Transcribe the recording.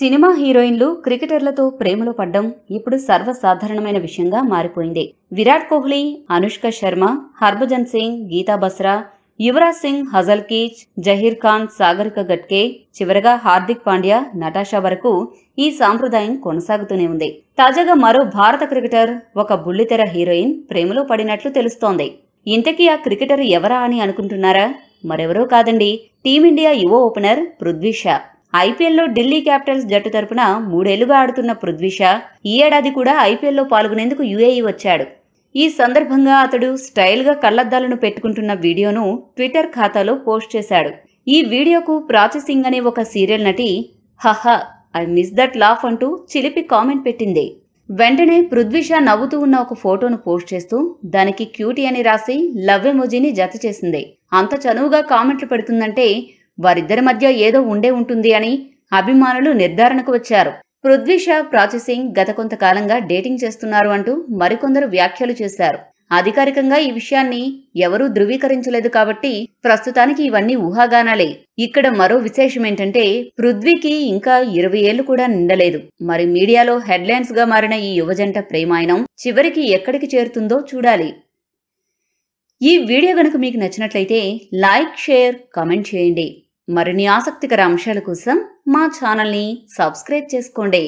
cinema హీరోయిన్లు క్రికెటర్లతో ప్రేమలో పడ్డం ఇప్పుడు సర్వసాధారణమైన విషయంగా మారిపోయింది విరాట్ కోహ్లీ అనుష్క శర్మ హర్భజన్ సింగ్ గీతా బస్రా యువరాజ్ సింగ్ హజల్ కీచ్ జహీర్ ఖాన్ సాగరిక గట్కే చివరగా హార్దిక్ పాండ్యా నటాషా వరకు ఈ సాంప్రదాయం కొనసాగుతూనే ఉంది తాజాగా మరో భారత క్రికెటర్ ఒక బుల్లితెర హీరోయిన్ ప్రేమలో పడినట్లు తెలుస్తోంది ఇంతకీ ఆ క్రికెటర్ ఎవరా అని అనుకుంటున్నారా మరెవరో కాదండి టీమిండియా యువ ఓపెనర్ పృథ్వీ షా ఐపీఎల్లో ఢిల్లీ క్యాపిటల్స్ జట్టు తరపున మూడేళ్లుగా ఆడుతున్న పృథ్వీషా ఈ ఏడాది కూడా ఐపీఎల్లో పాల్గొనేందుకు యుఏఈ వచ్చాడు ఈ సందర్భంగా అతడు స్టైల్గా కళ్లద్దాలను పెట్టుకుంటున్న వీడియోను ట్విట్టర్ ఖాతాలో పోస్ట్ చేశాడు ఈ వీడియోకు ప్రాసెసింగ్ అనే ఒక సీరియల్ నటి haha I miss that laugh అంటూ చిలిపి కామెంట్ పెట్టింది వెంటనే పృథ్వీషా నవ్వుతూ ఉన్న ఒక ఫోటోను పోస్ట్ చేస్తూ దానికి క్యూటీ అని రాసి లవ్ ఎమోజీని జత చేసింది అంత చనువుగా కామెంట్లు పెడుతుందంటే వారిద్దరి మధ్య ఏదో ఉండే ఉంటుంది అని అభిమానులు నిర్ధారణకు వచ్చారు పృథ్వీ షా ప్రాసెసింగ్ గత కొంతకాలంగా డేటింగ్ చేస్తున్నారు అంటూ మరికొందరు వ్యాఖ్యలు చేశారు అధికారికంగా ఈ విషయాన్ని ఎవరూ ధృవీకరించలేదు కాబట్టి ప్రస్తుతానికి ఇవన్నీ ఊహాగానాలే ఇక్కడ మరో విశేషం ఏంటంటే పృథ్వీకి ఇంకా ఇరవై ఏళ్లు కూడా నిండలేదు మరి మీడియాలో హెడ్లైన్స్ గా మారిన ఈ యువజంట ప్రేమాయణం చివరికి ఎక్కడికి చేరుతుందో చూడాలి ఈ వీడియో గనుక మీకు నచ్చినట్లయితే లైక్ షేర్ కామెంట్ చేయండి మరిన్ని ఆసక్తికర అంశాల కోసం మా ఛానల్ని సబ్స్క్రైబ్ చేసుకోండి